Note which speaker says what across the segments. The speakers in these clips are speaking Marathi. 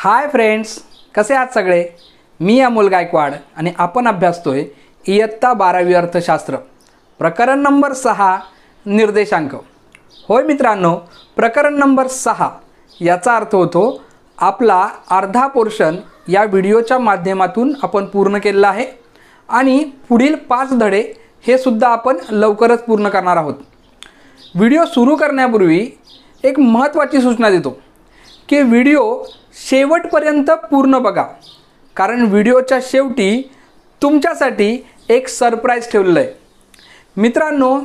Speaker 1: हाय फ्रेंड्स कसे आहात सगळे मी अमोल गायकवाड आणि आपण अभ्यासतोय इयत्ता बारावी अर्थशास्त्र प्रकरण नंबर सहा निर्देशांक होय मित्रांनो प्रकरण नंबर सहा याचा अर्थ होतो आपला अर्धा पोर्शन या व्हिडिओच्या माध्यमातून आपण पूर्ण केलेला आहे आणि पुढील पाच धडे हे सुद्धा आपण लवकरच पूर्ण करणार आहोत व्हिडिओ सुरू करण्यापूर्वी एक महत्त्वाची सूचना देतो की व्हिडिओ शेवटपर्यंत पूर्ण बघा कारण व्हिडिओच्या शेवटी तुमच्यासाठी एक सरप्राईज ठेवलेलं आहे मित्रांनो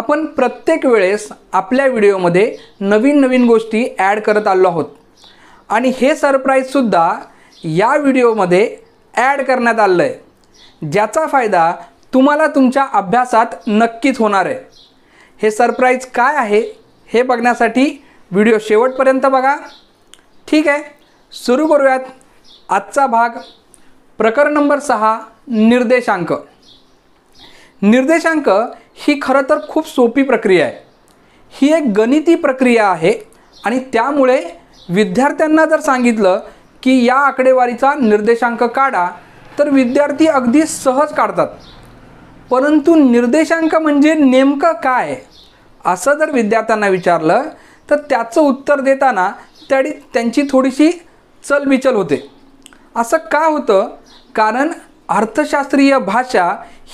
Speaker 1: आपण प्रत्येक वेळेस आपल्या व्हिडिओमध्ये नवीन नवीन गोष्टी ॲड करत आलो आहोत आणि हे सरप्राईजसुद्धा या व्हिडिओमध्ये ॲड करण्यात आलं आहे ज्याचा फायदा तुम्हाला तुमच्या अभ्यासात नक्कीच होणार आहे हे सरप्राईज काय आहे हे बघण्यासाठी व्हिडिओ शेवटपर्यंत बघा ठीक आहे सुरू करूयात आजचा भाग प्रकरण नंबर सहा निर्देशांक निर्देशांक ही खरं तर खूप सोपी प्रक्रिया आहे ही एक गणिती प्रक्रिया आहे आणि त्यामुळे विद्यार्थ्यांना जर सांगितलं की या आकडेवारीचा निर्देशांक काढा तर विद्यार्थी अगदी सहज काढतात परंतु निर्देशांक म्हणजे नेमकं काय असं जर विद्यार्थ्यांना विचारलं तर त्याचं उत्तर देताना त्याडी त्यांची थोडीशी चलबिचल होते असं का होतं कारण अर्थशास्त्रीय भाषा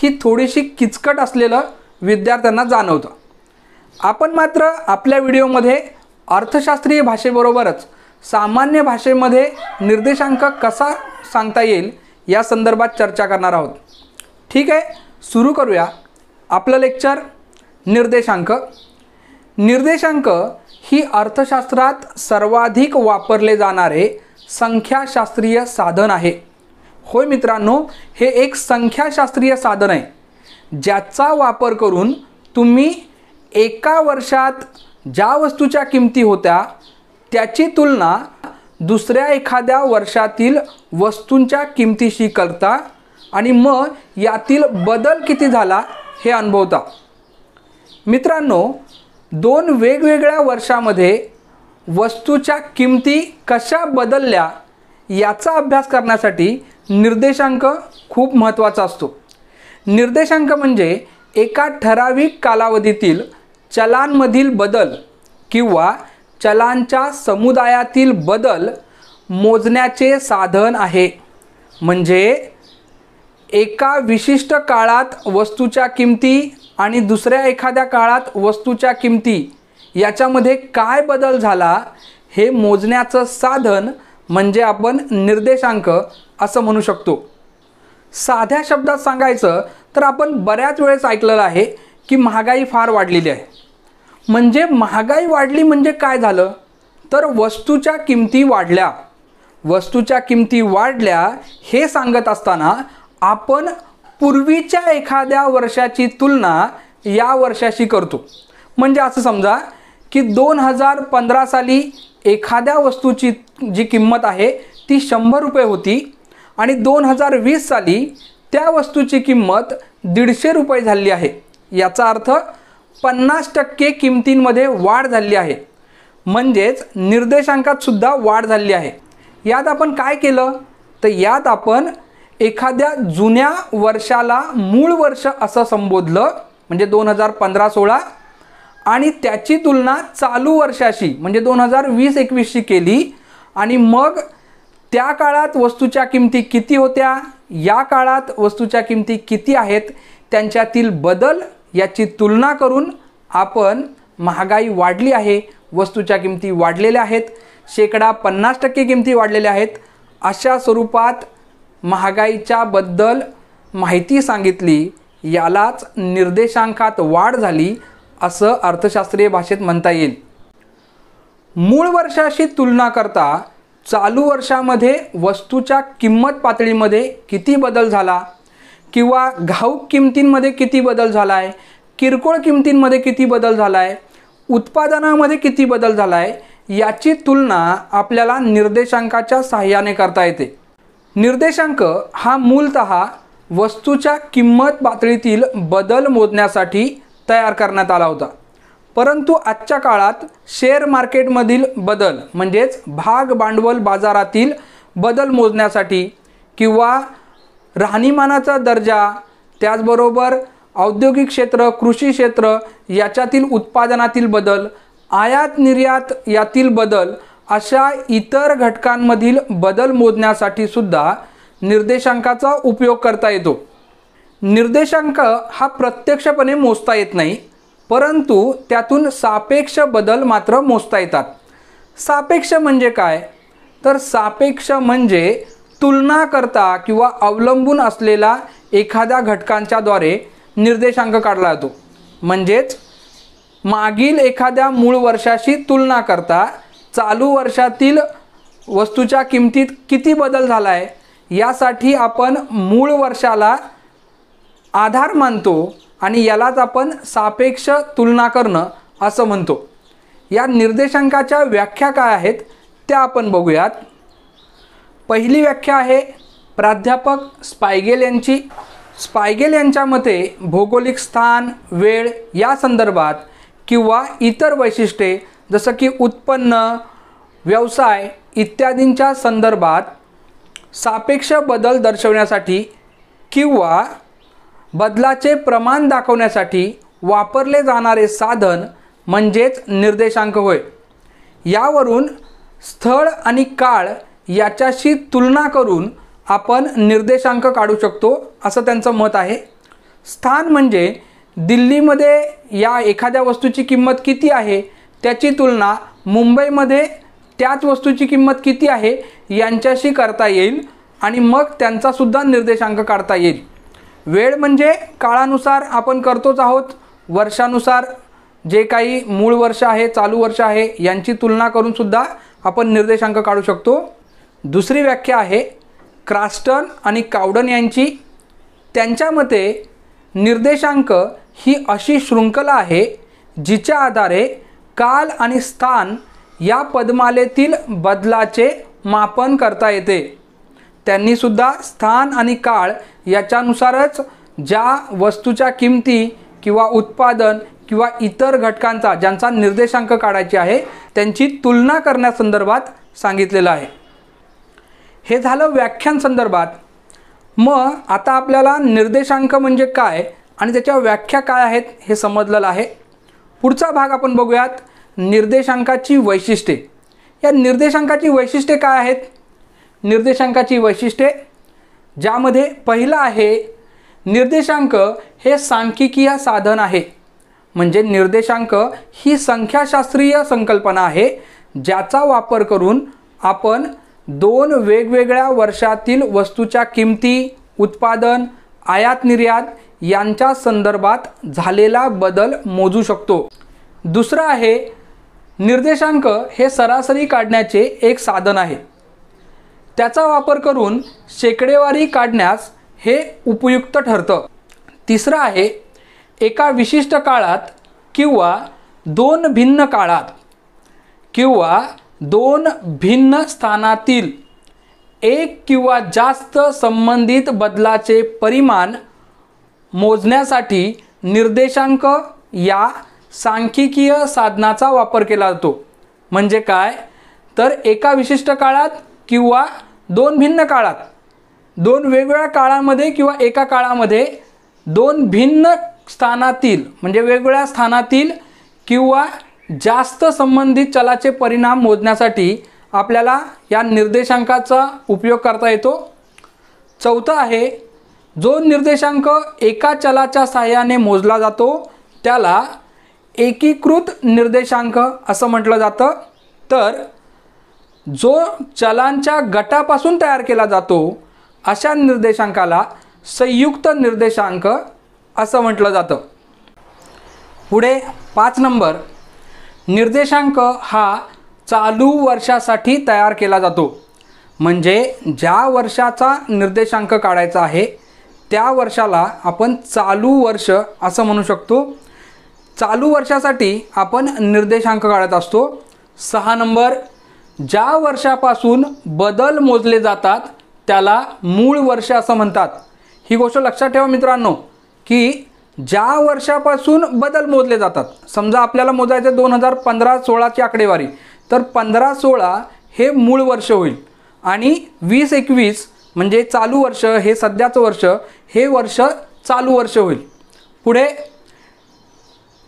Speaker 1: ही थोडीशी किचकट असलेलं विद्यार्थ्यांना जाणवतं आपण मात्र आपल्या व्हिडिओमध्ये अर्थशास्त्रीय भाषेबरोबरच सामान्य भाषेमध्ये निर्देशांक कसा सांगता येईल या संदर्भात चर्चा करणार आहोत ठीक आहे सुरू करूया आपलं लेक्चर निर्देशांक निर्देशांक ही अर्थशास्त्रात सर्वाधिक वापरले जाणारे संख्याशास्त्रीय साधन आहे होय मित्रांनो हे एक संख्याशास्त्रीय साधन आहे ज्याचा वापर करून तुम्ही एका वर्षात ज्या वस्तूच्या किमती होत्या त्याची तुलना दुसऱ्या एखाद्या वर्षातील वस्तूंच्या किमतीशी करता आणि मग यातील बदल किती झाला हे अनुभवता मित्रांनो दोन वेगवेगळ्या वर्षामध्ये वस्तूच्या किमती कशा बदलल्या याचा अभ्यास करण्यासाठी निर्देशांक खूप महत्त्वाचा असतो निर्देशांक म्हणजे एका ठराविक कालावधीतील चलांमधील बदल किंवा चलांच्या समुदायातील बदल मोजण्याचे साधन आहे म्हणजे एका विशिष्ट काळात वस्तूच्या किमती आणि दुसऱ्या एखाद्या काळात वस्तूच्या किमती याच्यामध्ये काय बदल झाला हे मोजण्याचं साधन म्हणजे आपण निर्देशांक असं म्हणू शकतो साध्या शब्दात सांगायचं तर आपण बऱ्याच वेळेस ऐकलेलं आहे की महागाई फार वाढलेली आहे म्हणजे महागाई वाढली म्हणजे काय झालं तर वस्तूच्या किमती वाढल्या वस्तूच्या किमती वाढल्या हे सांगत असताना आपण पूर्वीच्या एखाद्या वर्षाची तुलना या वर्षाशी करतो म्हणजे असं समजा की दोन हजार पंधरा साली एखाद्या वस्तूची जी किंमत आहे ती शंभर रुपये होती आणि दोन हजार वीस साली त्या वस्तूची किंमत दीडशे रुपये झाली आहे याचा अर्थ पन्नास टक्के किमतींमध्ये वाढ झाली आहे म्हणजेच निर्देशांकात सुद्धा वाढ झाली आहे यात आपण काय केलं तर यात आपण एखाद्या जुन्या वर्षाला मूळ वर्ष असं संबोधलं म्हणजे दोन हजार पंधरा सोळा आणि त्याची तुलना चालू वर्षाशी म्हणजे दोन हजार वीस एकवीसशी केली आणि मग त्या काळात वस्तूच्या किमती किती होत्या या काळात वस्तूच्या किमती किती आहेत त्यांच्यातील बदल याची तुलना करून आपण महागाई वाढली आहे वस्तूच्या किमती वाढलेल्या आहेत शेकडा पन्नास टक्के किमती वाढलेल्या आहेत अशा स्वरूपात महागाईच्याबद्दल माहिती सांगितली यालाच निर्देशांकात वाढ झाली असं अर्थशास्त्रीय भाषेत म्हणता येईल मूळ वर्षाशी तुलना करता चालू वर्षामध्ये वस्तूच्या किंमत पातळीमध्ये किती बदल झाला किंवा घाऊक किमतींमध्ये किती बदल झाला आहे किरकोळ किमतींमध्ये किती बदल झाला आहे उत्पादनामध्ये किती बदल झाला आहे याची तुलना आपल्याला निर्देशांकाच्या सहाय्याने करता येते निर्देशांक हा मूलत वस्तूच्या किंमत पातळीतील बदल मोजण्यासाठी तयार करण्यात आला होता परंतु आजच्या काळात शेअर मार्केटमधील बदल म्हणजेच भाग भांडवल बाजारातील बदल मोजण्यासाठी किंवा राहणीमानाचा दर्जा त्याचबरोबर औद्योगिक क्षेत्र कृषी क्षेत्र याच्यातील उत्पादनातील बदल आयात निर्यात यातील बदल अशा इतर घटकांमधील बदल मोजण्यासाठी सुद्धा निर्देशांकाचा उपयोग करता येतो निर्देशांक हा प्रत्यक्षपणे मोजता येत नाही परंतु त्यातून सापेक्ष बदल मात्र मोजता येतात सापेक्ष म्हणजे काय तर सापेक्ष म्हणजे तुलना करता किंवा अवलंबून असलेला एखाद्या घटकांच्याद्वारे निर्देशांक काढला जातो म्हणजेच मागील एखाद्या मूळ वर्षाशी तुलना करता चालू वर्षातील वस्तूच्या किमतीत किती बदल झाला आहे यासाठी आपण मूळ वर्षाला आधार मानतो आणि यालाच आपण सापेक्ष तुलना करणं असं म्हणतो या निर्देशांकाच्या व्याख्या काय आहेत त्या आपण बघूयात पहिली व्याख्या आहे प्राध्यापक स्पायगेल यांची स्पायगेल यांच्या मते भौगोलिक स्थान वेळ या संदर्भात किंवा इतर वैशिष्ट्ये जसं की उत्पन्न व्यवसाय इत्यादींच्या संदर्भात सापेक्ष बदल दर्शवण्यासाठी किंवा बदलाचे प्रमाण दाखवण्यासाठी वापरले जाणारे साधन म्हणजेच निर्देशांक होय यावरून स्थळ आणि काळ याच्याशी तुलना करून आपण निर्देशांक काढू शकतो असं त्यांचं मत आहे स्थान म्हणजे दिल्लीमध्ये या एखाद्या वस्तूची किंमत किती आहे त्याची तुलना मुंबईमध्ये त्याच वस्तूची किंमत किती आहे यांच्याशी करता येईल आणि मग त्यांचासुद्धा निर्देशांक काढता येईल वेळ म्हणजे काळानुसार आपण करतोच आहोत वर्षानुसार जे काही मूळ वर्ष आहे चालू वर्ष आहे यांची तुलना करूनसुद्धा आपण निर्देशांक काढू शकतो दुसरी व्याख्या आहे क्रास्टन आणि कावडन यांची त्यांच्या मते निर्देशांक ही अशी शृंखला आहे जिच्या आधारे काल आणि स्थान या पदमालेतील बदलाचे मापन करता येते त्यांनीसुद्धा स्थान आणि काळ याच्यानुसारच ज्या वस्तूच्या किमती किंवा उत्पादन किंवा इतर घटकांचा ज्यांचा निर्देशांक काढायची आहे त्यांची तुलना करण्यासंदर्भात सांगितलेलं आहे हे झालं व्याख्यान संदर्भात मग आता आपल्याला निर्देशांक म्हणजे काय आणि त्याच्या व्याख्या काय आहेत हे समजलेलं आहे पुढचा भाग आपण बघूयात निर्देशांकाची वैशिष्ट्ये या निर्देशांकाची वैशिष्ट्ये काय आहेत निर्देशांकाची वैशिष्ट्ये ज्यामध्ये पहिलं आहे निर्देशांक हे सांख्यिकीय साधन आहे म्हणजे निर्देशांक ही संख्याशास्त्रीय संकल्पना आहे ज्याचा वापर करून आपण दोन वेगवेगळ्या वर्षातील वस्तूच्या किमती उत्पादन आयात निर्यात यांच्या संदर्भात झालेला बदल मोजू शकतो दुसरं आहे निर्देशांक हे सरासरी काढण्याचे एक साधन आहे त्याचा वापर करून शेकडेवारी काढण्यास हे उपयुक्त ठरतं तिसरं आहे एका विशिष्ट काळात किंवा दोन भिन्न काळात किंवा दोन भिन्न स्थानातील एक किंवा जास्त संबंधित बदलाचे परिमाण मोजण्यासाठी निर्देशांक या सांख्यिकीय साधनाचा वापर केला जातो म्हणजे काय तर एका विशिष्ट काळात किंवा दोन भिन्न काळात दोन वेगवेगळ्या काळामध्ये किंवा एका काळामध्ये दोन भिन्न स्थानातील म्हणजे वेगवेगळ्या स्थानातील किंवा जास्त संबंधित चलाचे परिणाम मोजण्यासाठी आपल्याला या निर्देशांकाचा उपयोग करता येतो चौथं आहे जो निर्देशांक एका चलाच्या सहाय्याने मोजला जातो त्याला एकीकृत निर्देशांक असं म्हटलं जातं तर जो चलांच्या गटापासून तयार केला जातो अशा निर्देशांकाला संयुक्त निर्देशांक असं म्हटलं जातं पुढे पाच नंबर निर्देशांक हा चालू वर्षासाठी तयार केला जातो म्हणजे ज्या वर्षाचा निर्देशांक काढायचा आहे त्या वर्षाला आपण चालू वर्ष असं म्हणू शकतो चालू वर्षासाठी आपण निर्देशांक काढत असतो सहा नंबर ज्या वर्षापासून बदल मोजले जातात त्याला मूळ वर्ष असं म्हणतात ही गोष्ट लक्षात ठेवा मित्रांनो की ज्या वर्षापासून बदल मोजले जातात समजा आपल्याला मोजायचे दोन हजार पंधरा सोळाची आकडेवारी तर पंधरा सोळा हे मूळ वर्ष होईल आणि वीस एकवीस म्हणजे चालू वर्ष हे सध्याचं वर्ष हे वर्ष चालू वर्ष होईल पुढे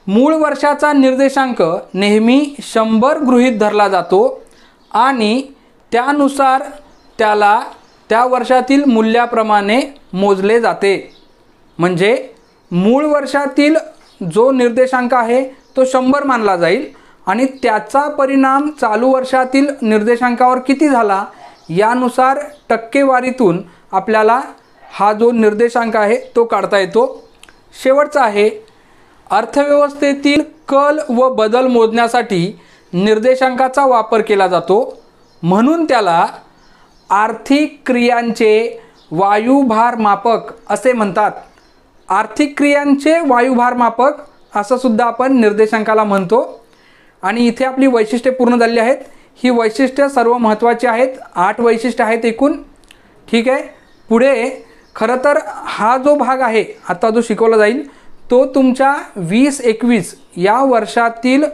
Speaker 1: मूळ वर्षाचा निर्देशांक नेहमी शंभर गृहीत धरला जातो आणि त्यानुसार त्याला त्या वर्षातील मूल्याप्रमाणे मोजले जाते म्हणजे मूळ वर्षातील जो निर्देशांक आहे तो शंभर मानला जाईल आणि त्याचा परिणाम चालू वर्षातील निर्देशांकावर किती झाला यानुसार टक्केवारीतून आपल्याला हा जो निर्देशांक आहे तो काढता येतो शेवटचा आहे अर्थव्यवस्थेतील कल व बदल मोजण्यासाठी निर्देशांकाचा वापर केला जातो म्हणून त्याला आर्थिक क्रियांचे मापक असे म्हणतात आर्थिक क्रियांचे असं असंसुद्धा आपण निर्देशांकाला म्हणतो आणि इथे आपली वैशिष्ट्ये पूर्ण झाली आहेत ही वैशिष्ट्य सर्व महत्त्वाची आहेत आठ वैशिष्ट्य आहेत एकूण ठीक आहे पुढे खरं तर हा जो भाग आहे आता जो शिकवला जाईल तो तुमच्या वीस एकवीस या वर्षातील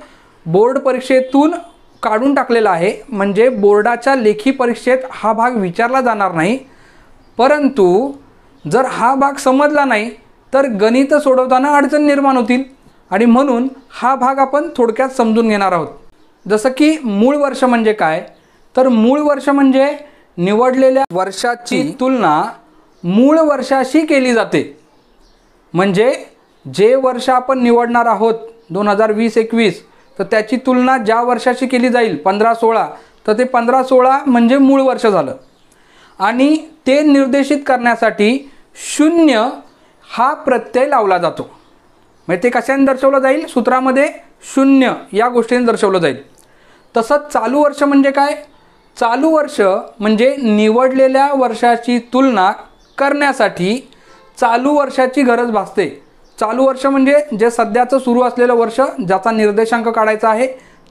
Speaker 1: बोर्ड परीक्षेतून काढून टाकलेला आहे म्हणजे बोर्डाच्या लेखी परीक्षेत हा भाग विचारला जाणार नाही परंतु जर हा भाग समजला नाही तर गणित सोडवताना अडचण निर्माण होतील आणि म्हणून हा भाग आपण थोडक्यात समजून घेणार आहोत जसं की मूळ वर्ष म्हणजे काय तर मूळ वर्ष म्हणजे निवडलेल्या वर्षाची तुलना मूळ वर्षाशी केली जाते म्हणजे जे वर्ष आपण निवडणार आहोत दोन हजार वीस एकवीस तर त्याची तुलना ज्या वर्षाशी केली जाईल पंधरा सोळा तर ते पंधरा सोळा म्हणजे मूळ वर्ष झालं आणि ते निर्देशित करण्यासाठी शून्य हा प्रत्यय लावला जातो म्हणजे ते कशाने दर्शवलं जाईल सूत्रामध्ये शून्य या गोष्टीने दर्शवलं जाईल तसंच चालू वर्ष म्हणजे काय चालू वर्ष म्हणजे निवडलेल्या वर्षाची तुलना करण्यासाठी चालू वर्षाची गरज भासते चालू वर्ष म्हणजे जे सध्याचं सुरू असलेलं वर्ष ज्याचा निर्देशांक काढायचा आहे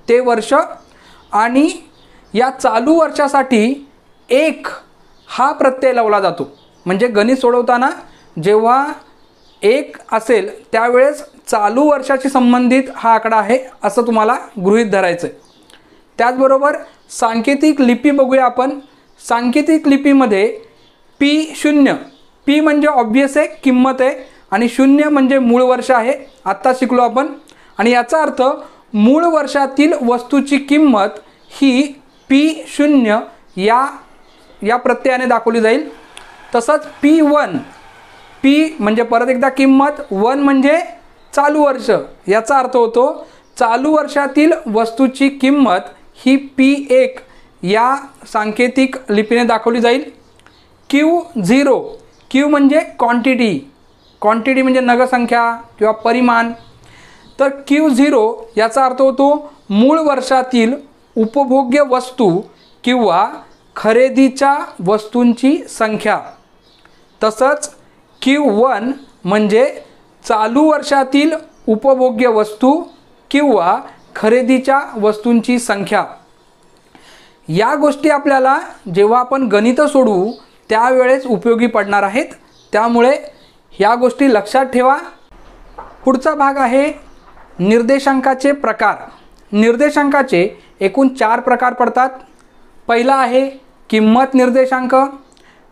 Speaker 1: ते वर्ष आणि या चालू वर्षासाठी एक हा प्रत्यय लावला जातो म्हणजे गणित सोडवताना जेव्हा एक असेल त्यावेळेस चालू वर्षाशी संबंधित हा आकडा आहे असं तुम्हाला गृहीत धरायचं आहे त्याचबरोबर सांकेतिक लिपी बघूया आपण सांकेतिक लिपीमध्ये पी शून्य पी म्हणजे ऑब्वियस आहे किंमत आहे आणि शून्य म्हणजे मूळ वर्ष आहे आत्ता शिकलो आपण आणि याचा अर्थ मूळ वर्षातील वस्तूची किंमत ही पी शून्य या या प्रत्ययाने दाखवली जाईल तसंच पी वन पी म्हणजे परत एकदा किंमत वन म्हणजे चालू वर्ष याचा अर्थ होतो चालू वर्षातील वस्तूची किंमत ही पी एक या सांकेतिक लिपीने दाखवली जाईल क्यू झिरो क्यू म्हणजे क्वांटिटी क्वांटिटी म्हणजे नगसंख्या किंवा परिमाण तर क्यू झिरो याचा अर्थ होतो मूळ वर्षातील उपभोग्य वस्तू किंवा खरेदीच्या वस्तूंची संख्या तसंच क्यू वन म्हणजे चालू वर्षातील उपभोग्य वस्तू किंवा खरेदीच्या वस्तूंची संख्या या गोष्टी आपल्याला जेव्हा आपण गणितं सोडवू त्यावेळेस उपयोगी पडणार आहेत त्यामुळे ह्या गोष्टी लक्षात ठेवा पुढचा भाग आहे निर्देशांकाचे प्रकार निर्देशांकाचे एकूण चार प्रकार पडतात पहिला आहे किंमत निर्देशांक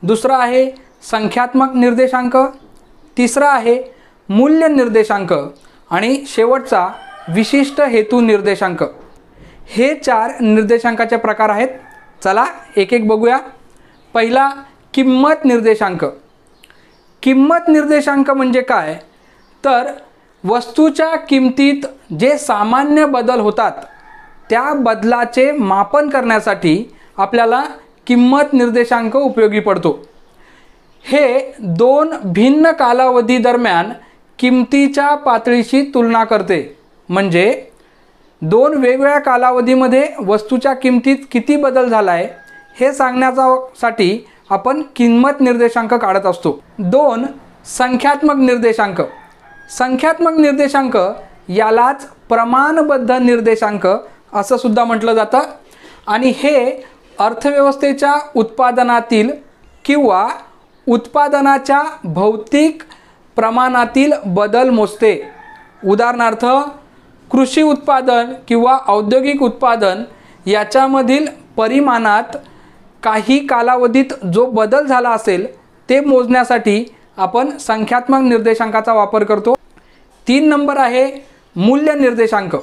Speaker 1: दुसरा आहे संख्यात्मक निर्देशांक तिसरा आहे मूल्य निर्देशांक आणि शेवटचा विशिष्ट हेतू निर्देशांक हे चार निर्देशांकाचे प्रकार आहेत चला एक एक बघूया पहिला किंमत निर्देशांक किंमत निर्देशांक म्हणजे काय तर वस्तूच्या किमतीत जे सामान्य बदल होतात त्या बदलाचे मापन करण्यासाठी आपल्याला किंमत निर्देशांक उपयोगी पडतो हे दोन भिन्न कालावधी दरम्यान किमतीच्या पातळीशी तुलना करते म्हणजे दोन वेगवेगळ्या कालावधीमध्ये वस्तूच्या किमतीत किती बदल झाला आहे हे साठी आपण किंमत निर्देशांक काढत असतो दोन संख्यात्मक निर्देशांक संख्यात्मक निर्देशांक यालाच प्रमाणबद्ध निर्देशांक असं सुद्धा म्हटलं जातं आणि हे अर्थव्यवस्थेच्या उत्पादनातील किंवा उत्पादनाच्या भौतिक प्रमाणातील बदल मोजते उदाहरणार्थ कृषी उत्पादन किंवा औद्योगिक उत्पादन याच्यामधील परिमाणात काही कालावधीत जो बदल झाला असेल ते मोजण्यासाठी आपण संख्यात्मक निर्देशांकाचा वापर करतो तीन नंबर आहे मूल्य निर्देशांक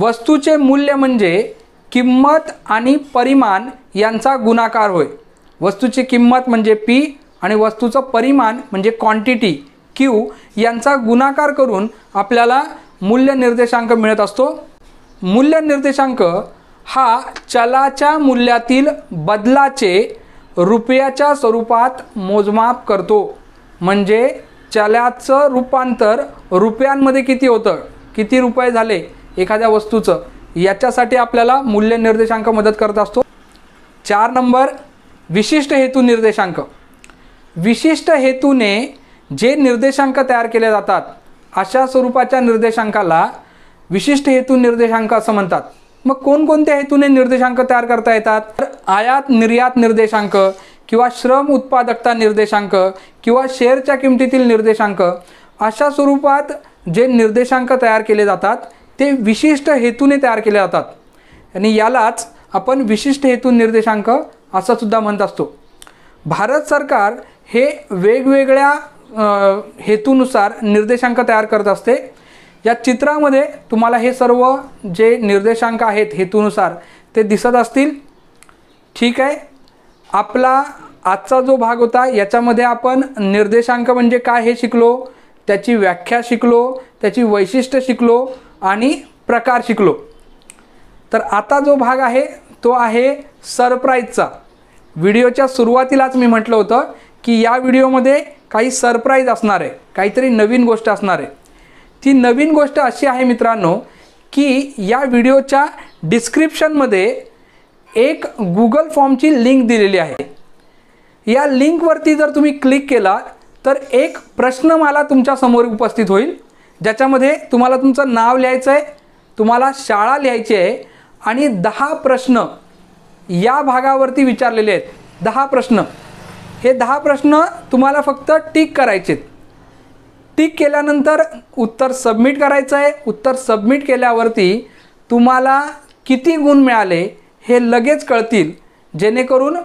Speaker 1: वस्तूचे मूल्य म्हणजे किंमत आणि परिमाण यांचा गुणाकार होय वस्तूची किंमत म्हणजे पी आणि वस्तूचं परिमाण म्हणजे क्वांटिटी क्यू यांचा गुणाकार करून आपल्याला मूल्य निर्देशांक मिळत असतो मूल्य निर्देशांक हा चलाच्या मूल्यातील बदलाचे रुपयाच्या स्वरूपात मोजमाप करतो म्हणजे चलाचं रूपांतर रुपयांमध्ये किती होतं किती रुपये झाले एखाद्या वस्तूचं याच्यासाठी आपल्याला मूल्य निर्देशांक मदत करत असतो चार नंबर विशिष्ट हेतू निर्देशांक विशिष्ट हेतूने जे निर्देशांक तयार केले जातात अशा स्वरूपाच्या निर्देशांकाला विशिष्ट हेतू निर्देशांक असं म्हणतात मग कोणकोणत्या हेतूने निर्देशांक तयार करता येतात तर आयात निर्यात निर्देशांक किंवा श्रम उत्पादकता निर्देशांक किंवा शेअरच्या किमतीतील निर्देशांक अशा स्वरूपात जे निर्देशांक तयार केले जातात ते विशिष्ट हेतूने तयार केले जातात आणि यालाच आपण विशिष्ट हेतू निर्देशांक असं सुद्धा म्हणत असतो भारत सरकार हे वेगवेगळ्या हेतूनुसार निर्देशांक तयार करत असते या चित्रामध्ये तुम्हाला हे सर्व जे निर्देशांक आहेत हेतूनुसार ते दिसत असतील ठीक आहे आपला आजचा जो भाग होता याच्यामध्ये आपण निर्देशांक म्हणजे काय हे शिकलो त्याची व्याख्या शिकलो त्याची वैशिष्ट्य शिकलो आणि प्रकार शिकलो तर आता जो भाग आहे तो आहे सरप्राईजचा व्हिडिओच्या सुरुवातीलाच मी म्हटलं होतं की या व्हिडिओमध्ये काही सरप्राईज असणार आहे काहीतरी नवीन गोष्ट असणार आहे ती नवीन गोष्ट अशी आहे मित्रांनो की या व्हिडिओच्या डिस्क्रिप्शनमध्ये एक गुगल फॉर्मची लिंक दिलेली आहे या लिंकवरती जर तुम्ही क्लिक केला तर एक प्रश्न मला तुमच्यासमोर उपस्थित होईल ज्याच्यामध्ये तुम्हाला तुमचं नाव लिहायचं आहे तुम्हाला शाळा लिहायची आहे आणि दहा प्रश्न या भागावरती विचारलेले आहेत दहा प्रश्न हे दहा प्रश्न तुम्हाला फक्त टिक करायचे टिक केल्यानंतर उत्तर सबमिट करायचं आहे उत्तर सबमिट केल्यावरती तुम्हाला किती गुण मिळाले हे लगेच कळतील जेणेकरून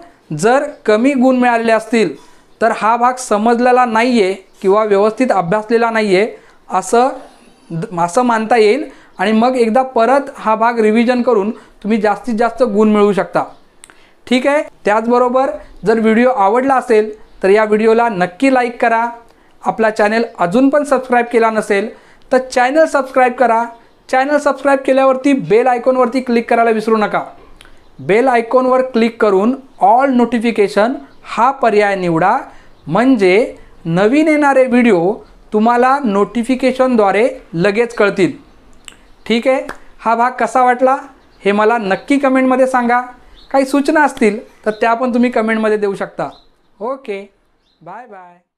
Speaker 1: जर कमी गुण मिळाले असतील तर हा भाग समजलेला नाही आहे किंवा व्यवस्थित अभ्यासलेला नाही आहे असं असं मानता येईल आणि मग एकदा परत हा भाग रिव्हिजन करून तुम्ही जास्तीत जास्त गुण मिळवू शकता ठीक आहे त्याचबरोबर जर व्हिडिओ आवडला असेल तर या व्हिडिओला नक्की लाईक करा आपला चॅनल अजून पण सबस्क्राईब केला नसेल तर चॅनल सबस्क्राईब करा चॅनल सबस्क्राईब केल्यावरती बेल आयकॉनवरती क्लिक करायला विसरू नका बेल आयकॉनवर क्लिक करून ऑल नोटिफिकेशन हा पर्याय निवडा म्हणजे नवीन येणारे व्हिडिओ तुम्हाला नोटिफिकेशनद्वारे लगेच कळतील ठीक आहे हा भाग कसा वाटला हे मला नक्की कमेंटमध्ये सांगा काही सूचना असतील तर त्या पण तुम्ही कमेंटमध्ये देऊ शकता ओके बाय बाय